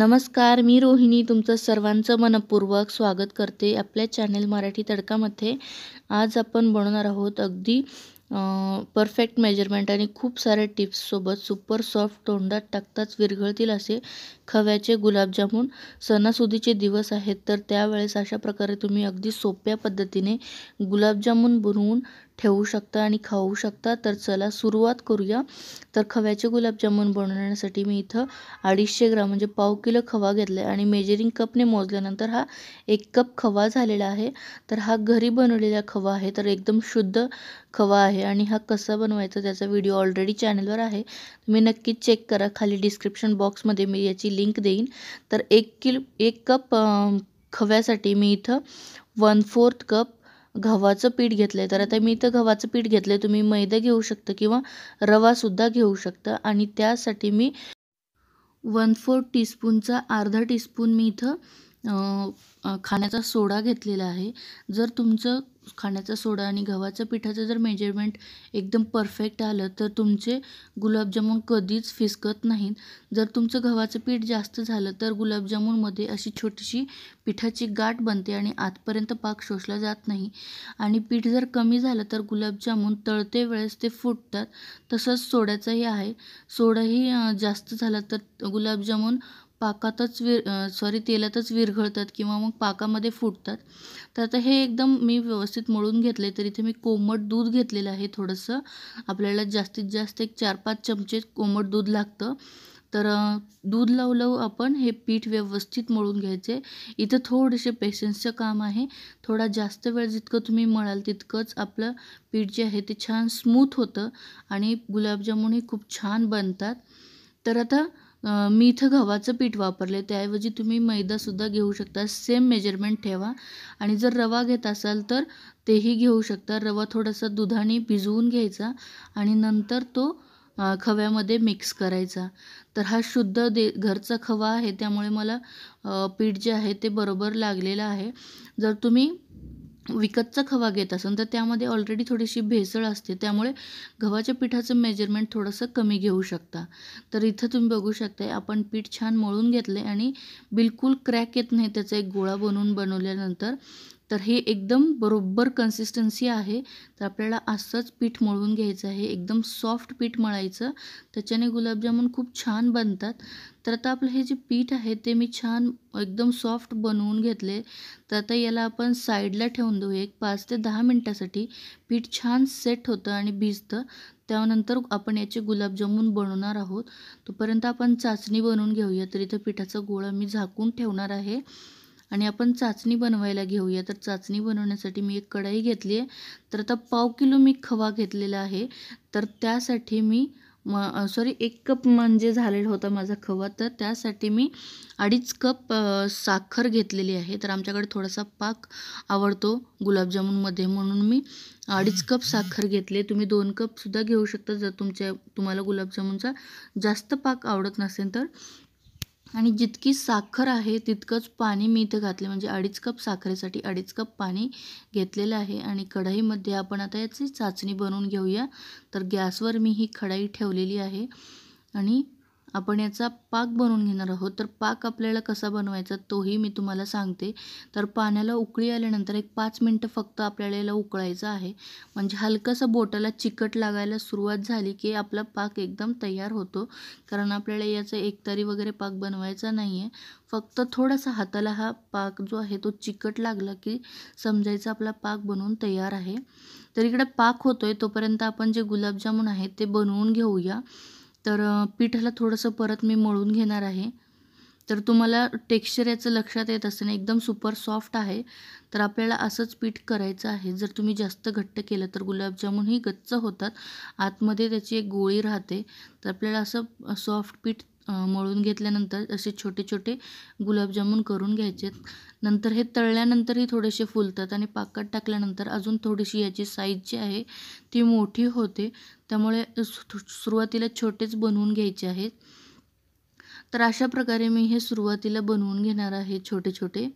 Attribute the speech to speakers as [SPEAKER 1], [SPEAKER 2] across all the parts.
[SPEAKER 1] नमस्कार मी रोहिणी तुमचं सर्वांचं मनपूर्वक स्वागत करते आपल्या चॅनेल मराठी तडकामध्ये आज आपण बनवणार आहोत अगदी परफेक्ट मेजरमेंट आणि खूप साऱ्या टिप्ससोबत सुपर सॉफ्ट तोंडात टाकताच विरघळतील असे खव्याचे गुलाबजामून सणासुदीचे दिवस आहेत तर त्यावेळेस अशा प्रकारे तुम्ही अगदी सोप्या पद्धतीने गुलाबजामून बनवून ठेवू शकता आणि खाऊ शकता तर चला सुरुवात करूया तर खव्याचे गुलाबजामून बनवण्यासाठी मी इथं अडीचशे ग्राम म्हणजे पाव किलो खवा घेतला आहे आणि मेजरिंग कपने मोजल्यानंतर हा एक कप खवा झालेला आहे तर हा घरी बनवलेला खवा आहे तर एकदम शुद्ध खवा आहे आणि हा कसा बनवायचा त्याचा व्हिडिओ ऑलरेडी चॅनलवर आहे तुम्ही नक्कीच चेक करा खाली डिस्क्रिप्शन बॉक्समध्ये मी याची लिंक देईन तर एक किल एक कप खव्यासाठी मी इथं वन फोर्थ कप गव्हाचं पीठ घेतलं आहे तर आता मी इथं गव्हाचं पीठ घेतलं आहे तुम्ही मैदा घेऊ शकता किंवा रवासुद्धा घेऊ शकता आणि त्यासाठी मी वन फोर्थ टीस्पूनचा अर्धा टीस्पून मी इथं खाण्याचा सोडा घेतलेला आहे जर तुमचं खाण्याचा सोडा आणि गव्हाच्या पिठाचं जर मेजरमेंट एकदम परफेक्ट आलं तर तुमचे गुलाबजामून कधीच फिसकत नाहीत जर तुमचं गव्हाचं पीठ जास्त झालं तर गुलाबजामूनमध्ये अशी छोटीशी पिठाची गाठ बनते आणि आतपर्यंत पाक शोषला जात नाही आणि पीठ जर कमी झालं तर गुलाबजामून तळते वेळेस ते फुटतात तसंच सोड्याचंही आहे सोडाही जास्त झाला तर गुलाबजामून पाकातच विर सॉरी तेलातच विरघळतात किंवा मग पाकामध्ये फुटतात तर आता हे एकदम मी व्यवस्थित मळून घेतले तर इथे मी कोमट दूध घेतलेलं आहे थोडंसं आपल्याला जास्तीत जास्त एक चार पाच चमचे कोमट दूध लागतं तर दूध लावलं आपण हे पीठ व्यवस्थित मळून घ्यायचे इथं थोडेसे पेशन्सचं काम आहे थोडा जास्त वेळ जितकं तुम्ही मळाल तितकंच आपलं पीठ जे आहे ते छान स्मूथ होतं आणि गुलाबजामुन हे खूप छान बनतात तर आता मीठ गव्हाचं पीठ वापरले त्याऐवजी तुम्ही मैदासुद्धा घेऊ शकता सेम मेजरमेंट ठेवा आणि जर रवा घेत असाल तर तेही घेऊ शकता रवा थोडासा दुधाने भिजवून घ्यायचा आणि नंतर तो खव्यामध्ये मिक्स करायचा तर हा शुद्ध दे घरचा खवा आहे त्यामुळे मला पीठ जे आहे ते बरोबर लागलेलं आहे जर तुम्ही विकतचा खवा घेत असेल तर त्यामध्ये ऑलरेडी थोडीशी भेसळ असते त्यामुळे गव्हाच्या पिठाचं मेजरमेंट थोडंसं कमी घेऊ शकता तर इथं तुम्ही बघू शकता आपण पीठ छान मळून घेतलंय आणि बिलकुल क्रॅक येत नाही त्याचा एक गोळा बनवून बनवल्यानंतर तर हे एकदम बरोबर कन्सिस्टन्सी आहे तर आपल्याला असंच पीठ मळून घ्यायचं आहे एकदम सॉफ्ट पीठ मळायचं त्याच्याने गुलाबजामुन खूप छान बनतात तर आता आपलं हे जे पीठ आहे ते मी छान एकदम सॉफ्ट बनवून घेतले तर आता याला आपण साईडला ठेवून देऊ एक पाच ते दहा मिनटासाठी पीठ छान सेट होतं आणि भिजतं त्यानंतर आपण याचे गुलाबजामुन बनवणार आहोत तोपर्यंत आपण चाचणी बनवून घेऊया तर इथं पिठाचा गोळा मी झाकून ठेवणार आहे आणि आपण चाचणी बनवायला घेऊया तर चाचणी बनवण्यासाठी मी एक कढाई घेतली आहे तर आता पाव किलो मी खवा घेतलेला आहे तर त्यासाठी मी म सॉरी एक कप म्हणजे झालेला होता माझा खवा तर त्यासाठी मी अडीच कप साखर घेतलेली आहे तर आमच्याकडे थोडासा पाक आवडतो गुलाबजामूनमध्ये म्हणून मी अडीच कप साखर घेतले तुम्ही दोन कपसुद्धा घेऊ शकता जर तुमच्या तुम्हाला गुलाबजामुनचा जास्त पाक आवडत नसेल तर आणि जितकी साखर आहे तितकंच पाणी मी इथं घातले म्हणजे अडीच कप साखरेसाठी अडीच कप पाणी घेतलेलं आहे आणि कढाईमध्ये आपण आता याची चाचणी बनवून घेऊया तर गॅसवर मी ही कढाई ठेवलेली आहे आणि आपण याचा पाक बनवून घेणार आहोत तर पाक आपल्याला कसा बनवायचा तोही मी तुम्हाला सांगते तर पाण्याला उकळी आल्यानंतर एक पाच मिनटं फक्त आपल्याला याला उकळायचं आहे म्हणजे हलकंसं बोटाला चिकट लागायला सुरुवात झाली की आपला पाक एकदम तयार होतो कारण आपल्याला याचा एकतारी वगैरे पाक बनवायचा नाही आहे फक्त थोडासा हाताला हा पाक जो आहे तो चिकट लागला की समजायचा आपला पाक बनवून तयार आहे तर इकडे पाक होतोय तोपर्यंत आपण जे गुलाबजामुन आहे ते बनवून घेऊया तर पीठाला थोडंसं परत मी मळून घेणार आहे तर तुम्हाला टेक्स्चर याचं लक्षात येत असेल एकदम सुपर सॉफ्ट आहे तर आपल्याला असंच पीठ करायचं आहे जर तुम्ही जास्त घट्ट केलं तर गुलाबजामुनही गच्च होतात आतमध्ये त्याची एक गोळी राहते तर आपल्याला असं सॉफ्ट पीठ मळून घेतल्यानंतर असे छोटे छोटे गुलाबजामुन करून घ्यायचे नंतर हे तळल्यानंतरही थोडेसे फुलतात आणि पाकात टाकल्यानंतर अजून थोडीशी याची साईज जी आहे ती मोठी होते त्यामुळे सुरुवातीला छोटेच बनवून घ्यायचे आहेत तर अशा प्रकारे मी हे सुरुवातीला बनवून घेणार आहे छोटे छोटे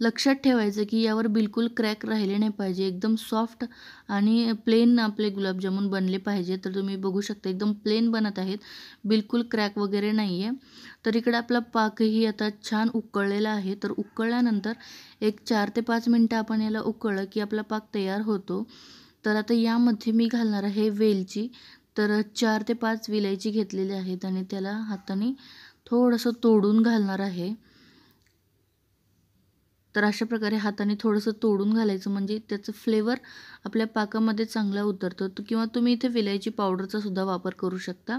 [SPEAKER 1] लक्षात ठेवायचं की यावर बिलकुल क्रॅक राहिले नाही पाहिजे एकदम सॉफ्ट आणि प्लेन आपले गुलाबजामून बनले पाहिजे तर तुम्ही बघू शकता एकदम प्लेन बनत आहेत बिलकुल क्रॅक वगैरे नाही आहे तर इकडे आपला पाकही आता छान उकळलेला आहे तर उकळल्यानंतर एक चार ते पाच मिनटं आपण याला उकळलं की आपला पाक तयार होतो तर आता यामध्ये मी घालणार आहे वेलची तर चार ते पाच विलायची घेतलेली आहेत आणि त्याला हाताने थोडंसं तोडून घालणार आहे तर अशा प्रकारे हाताने थोडंसं तोडून घालायचं म्हणजे त्याचं फ्लेवर आपल्या पाकामध्ये चांगला उतरतो किंवा तुम्ही इथे विलायची पावडरचा सुद्धा वापर करू शकता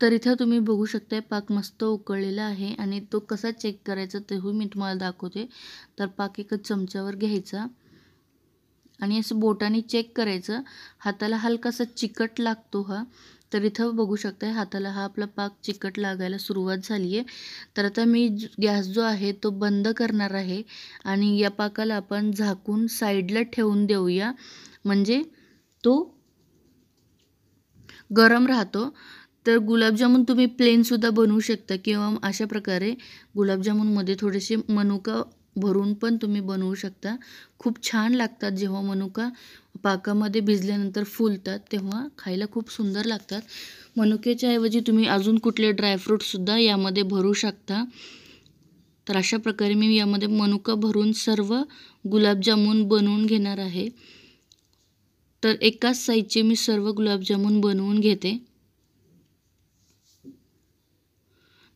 [SPEAKER 1] तर इथं तुम्ही बघू शकता पाक मस्त उकळलेला आहे आणि तो कसा चेक करायचा तेही मी तुम्हाला दाखवते तर पाक एका चमच्यावर घ्यायचा आणि असं बोटाने चेक करायचं हाताला हलकासा चिकट लागतो हा तर इथं बघू शकता हाताला हा आपला पाक चिकट लागायला सुरुवात झाली आहे तर आता मी गॅस जो आहे तो बंद करणार आहे आणि या पाकाला आपण झाकून साईडला ठेवून देऊया म्हणजे तो गरम राहतो तर गुलाबजामुन तुम्ही प्लेनसुद्धा बनवू शकता किंवा अशा प्रकारे गुलाबजामूनमध्ये थोडेसे मनुका भरून पण तुम्ही बनवू शकता खूप छान लागतात जेव्हा मनुका पाकामध्ये भिजल्यानंतर फुलतात तेव्हा खायला खूप सुंदर लागतात मनुक्याच्या ऐवजी तुम्ही अजून कुठले ड्रायफ्रूटसुद्धा यामध्ये भरू शकता तर अशा प्रकारे मी यामध्ये मनुका भरून सर्व गुलाबजामुन बनवून घेणार आहे तर एकाच साईजचे मी सर्व गुलाबजामुन बनवून घेते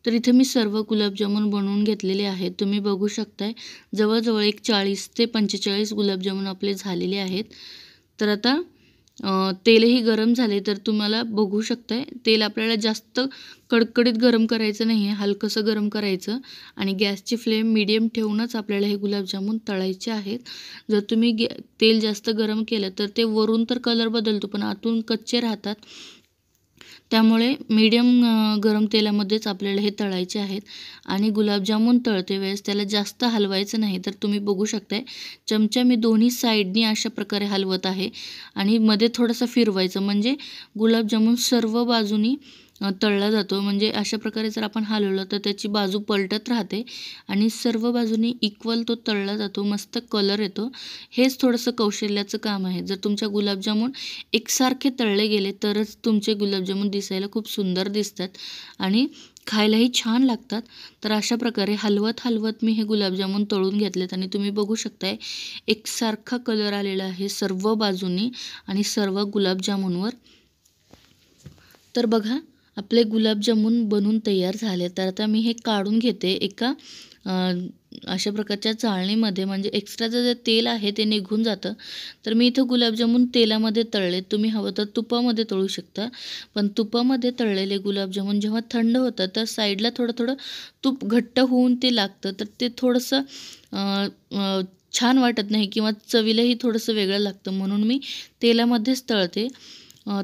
[SPEAKER 1] तर इथे मी सर्व गुलाबजामून बनवून घेतलेले आहेत तुम्ही बघू शकताय जवळजवळ एक चाळीस ते पंचेचाळीस गुलाबजामून आपले झालेले आहेत तर आता तेलही गरम झाले तर तुम्हाला बघू शकताय तेल आपल्याला जास्त कडकडीत गरम करायचं नाही आहे हलकंसं गरम करायचं आणि गॅसची फ्लेम मीडियम ठेवूनच आपल्याला हे गुलाबजामून तळायचे आहेत जर तुम्ही गॅ तेल जास्त गरम केलं तर ते वरून तर कलर बदलतो पण आतून कच्चे राहतात त्यामुळे मीडियम गरम तेलामध्येच आपल्याला हे तळायचे आहेत आणि गुलाबजामून तळते वेळेस त्याला जास्त हलवायचं नाही तर तुम्ही बघू शकताय चमचा मी दोन्ही साईडनी अशा प्रकारे हलवत आहे आणि मध्ये थोडासा फिरवायचं म्हणजे गुलाबजामून सर्व बाजूनी तळला जातो म्हणजे अशा प्रकारे जर आपण हलवलं तर त्याची बाजू पलटत राहते आणि सर्व बाजूनी इक्वल तो तळला जातो मस्त कलर येतो हेच थोडंसं कौशल्याचं काम आहे जर तुमच्या गुलाबजामून एकसारखे तळले गेले तरच तुमचे गुलाबजामून दिसायला खूप सुंदर दिसतात आणि खायलाही छान लागतात तर अशा प्रकारे हलवत हलवत मी हे गुलाबजामून तळून घेतलेत आणि तुम्ही बघू शकताय एकसारखा कलर आलेला आहे सर्व बाजूनी आणि सर्व गुलाबजामुनवर तर बघा आपले गुलाबजामून बनून तयार झाले तर आता मी हे काढून घेते एका अशा प्रकारच्या चाळणीमध्ये म्हणजे एक्स्ट्राचं जे तेल आहे ते निघून जातं तर मी इथं गुलाबजामून तेलामध्ये तळले तुम्ही हवं तर तुपामध्ये तळू शकता पण तुपामध्ये तळलेले गुलाबजामून जेव्हा थंड होतं तर साईडला थोडं थोडं तूप घट्ट होऊन ते लागतं तर ते थोडंसं छान वाटत नाही किंवा चवीलाही थोडंसं वेगळं लागतं म्हणून मी तेलामध्येच तळते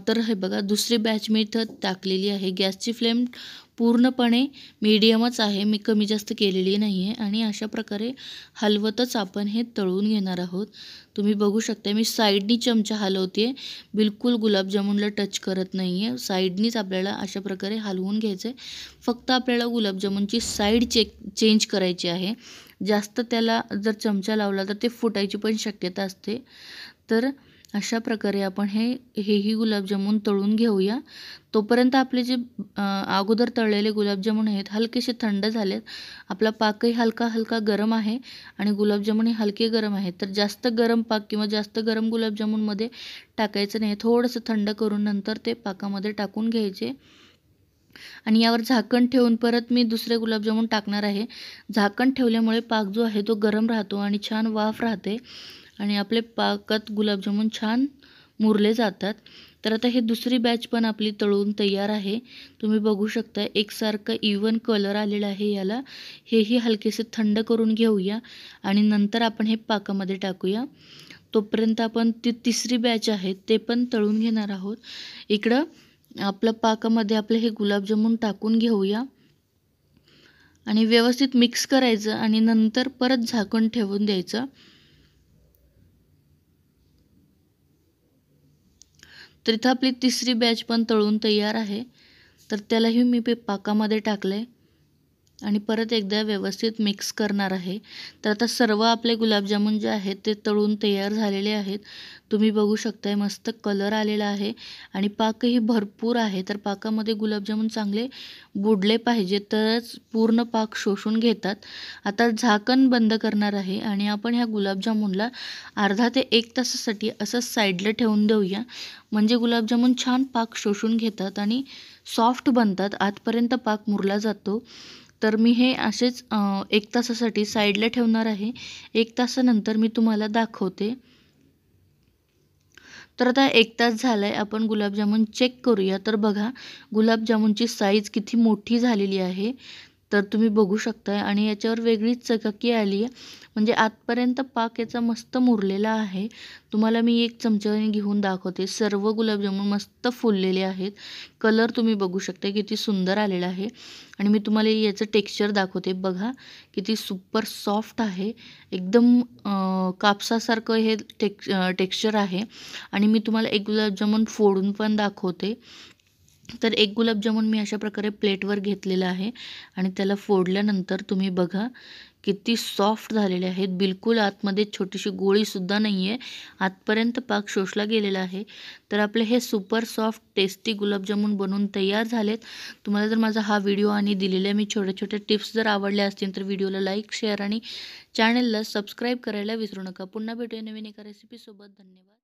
[SPEAKER 1] तर हे बघा दुसरी बॅच मी इथं टाकलेली आहे गॅसची फ्लेम पूर्णपणे मीडियमच आहे मी कमी जास्त केलेली नाही आहे आणि अशा प्रकारे हलवतच आपण हे तळून घेणार आहोत तुम्ही बघू शकता मी साईडनी चमचा हलवते बिलकुल गुलाबजामुनला टच करत नाही आहे साईडनीच आपल्याला अशा प्रकारे हलवून घ्यायचं आहे फक्त आपल्याला गुलाबजामुनची साईड चेक चेंज करायची आहे जास्त त्याला जर चमचा लावला तर ते फुटायची पण शक्यता असते तर अशा प्रकारे आपण हे हेही गुलाबजामून तळून घेऊया तोपर्यंत आपले जे अगोदर तळलेले गुलाबजामून आहेत हलकेसे थंड झालेत आपला पाकही हलका हलका गरम आहे आणि गुलाबजामून हे हलके गरम आहे तर जास्त गरम पाक किंवा जास्त गरम गुलाबजामूनमध्ये टाकायचं नाही थोडंसं थंड करून नंतर ते पाकामध्ये टाकून घ्यायचे आणि यावर झाकण ठेवून परत मी दुसरे गुलाबजामून टाकणार आहे झाकण ठेवल्यामुळे पाक जो आहे तो गरम राहतो आणि छान वाफ राहते आणि आपले पाकात गुलाबजामुन छान मुरले जातात तर आता हे दुसरी बॅच पण आपली तळून तयार आहे तुम्ही बघू शकता एकसारखं इवन कलर आलेला आहे याला हेही हलकेसे थंड करून घेऊया आणि नंतर आपण हे पाकामध्ये टाकूया तोपर्यंत आपण ती तिसरी बॅच आहे ते पण तळून घेणार आहोत इकडं आपलं पाकामध्ये आपलं हे गुलाबजामुन टाकून घेऊया आणि व्यवस्थित मिक्स करायचं आणि नंतर परत झाकण ठेवून द्यायचं तर इथं आपली तिसरी बॅच पण तळून तयार आहे तर त्यालाही मी पे पाकामध्ये टाकलं आणि परत एकदा व्यवस्थित मिक्स करणार आहे तर आता सर्व आपले गुलाबजामुन जे आहेत ते तळून तयार झालेले आहेत तुम्ही बघू शकताय मस्त कलर आलेला आहे आणि पाकही भरपूर आहे तर पाकामध्ये गुलाबजामुन चांगले बुडले पाहिजे तरच पूर्ण पाक शोषून घेतात आता झाकण बंद करणार आहे आणि आपण ह्या गुलाबजामुनला अर्धा ते एक तासासाठी असं साईडला ठेवून देऊया म्हणजे गुलाबजामुन छान पाक शोषून घेतात आणि सॉफ्ट बनतात आतपर्यंत पाक मुरला जातो तर मी हे असेच एक तासासाठी साईडला ठेवणार आहे एक तासानंतर मी तुम्हाला दाखवते तर आता एक तास झाला आहे आपण गुलाबजामुन चेक करूया तर बघा गुलाबजामुनची साईज किती मोठी झालेली आहे तर तुम्ही बघू शकताय आणि याच्यावर वेगळीच चकाकी आली आहे म्हणजे आतपर्यंत पाक याचा मस्त मुरलेला आहे तुम्हाला मी एक चमच्याने घेऊन दाखवते सर्व गुलाबजामुन मस्त फुललेले आहेत कलर तुम्ही बघू शकता किती सुंदर आलेला आहे आणि मी तुम्हाला याचं टेक्स्चर दाखवते बघा किती सुपर सॉफ्ट आहे एकदम कापसासारखं हे टेक् टेक्स्चर आहे आणि मी तुम्हाला एक गुलाबजामुन फोडून पण दाखवते तर एक गुलाबजामून मी अशा प्रकारे प्लेटवर घेतलेला आहे आणि त्याला फोडल्यानंतर तुम्ही बघा किती सॉफ्ट झालेले आहेत बिलकुल आतमध्ये छोटीशी गोळीसुद्धा नाही आहे आतपर्यंत पाक शोषला गेलेला आहे तर आपले हे सुपर सॉफ्ट टेस्टी गुलाबजामून बनवून तयार झालेत तुम्हाला जर माझा हा व्हिडिओ आणि दिलेल्या मी छोट्या छोट्या टिप्स जर आवडल्या असतील तर व्हिडिओला लाईक शेअर आणि चॅनलला सबस्क्राईब करायला विसरू नका पुन्हा भेटूया नवीन एका रेसिपीसोबत धन्यवाद